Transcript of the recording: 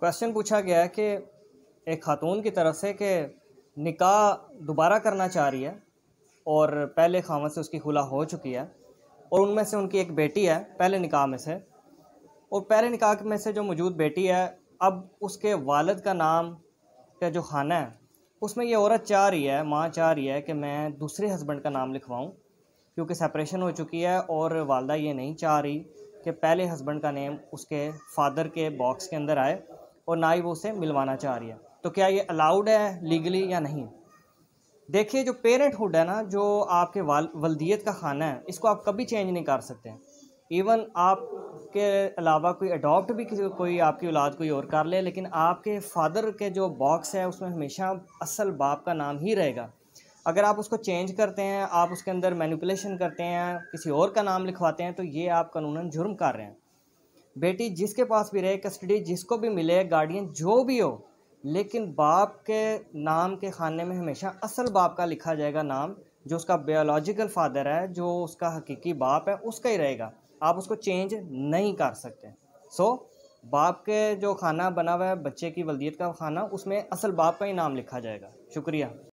question पूछा गया है कि एक खातून की तरफ से कि निकाह दोबारा करना चाह रही है और पहले खामत से उसकी खुला हो चुकी है और उनमें से उनकी एक बेटी है पहले निकाह में से और पहले निकाह में से जो मौजूद बेटी है अब उसके वालद का नाम का जो खाना है उसमें ये औरत चाह रही है माँ चाह रही है कि मैं दूसरे हस्बैंड का नाम लिखवाऊँ क्योंकि सेपरेशन हो चुकी है और वालदा ये नहीं चाह रही कि पहले हस्बैंड का नेम उसके फादर के बॉक्स के अंदर आए और ना ही वो उसे मिलवाना चाह रही है तो क्या ये अलाउड है लीगली या नहीं देखिए जो पेरेंटहुड है ना जो आपके वाल वलदियत का खाना है इसको आप कभी चेंज नहीं कर सकते इवन आपके अलावा कोई अडॉप्ट भी किसी कोई आपकी औलाद कोई और कर ले लेकिन आपके फादर के जो बॉक्स है उसमें हमेशा असल बाप का नाम ही रहेगा अगर आप उसको चेंज करते हैं आप उसके अंदर मैनिपुलेशन करते हैं किसी और का नाम लिखवाते हैं तो ये आप कानूनन जुर्म कर रहे हैं बेटी जिसके पास भी रहे कस्टडी जिसको भी मिले गार्डियन जो भी हो लेकिन बाप के नाम के खाने में हमेशा असल बाप का लिखा जाएगा नाम जो उसका बायोलॉजिकल फादर है जो उसका हकीकी बाप है उसका ही रहेगा आप उसको चेंज नहीं कर सकते सो so, बाप के जो खाना बना हुआ है बच्चे की वलदियत का खाना उसमें असल बाप का ही नाम लिखा जाएगा शुक्रिया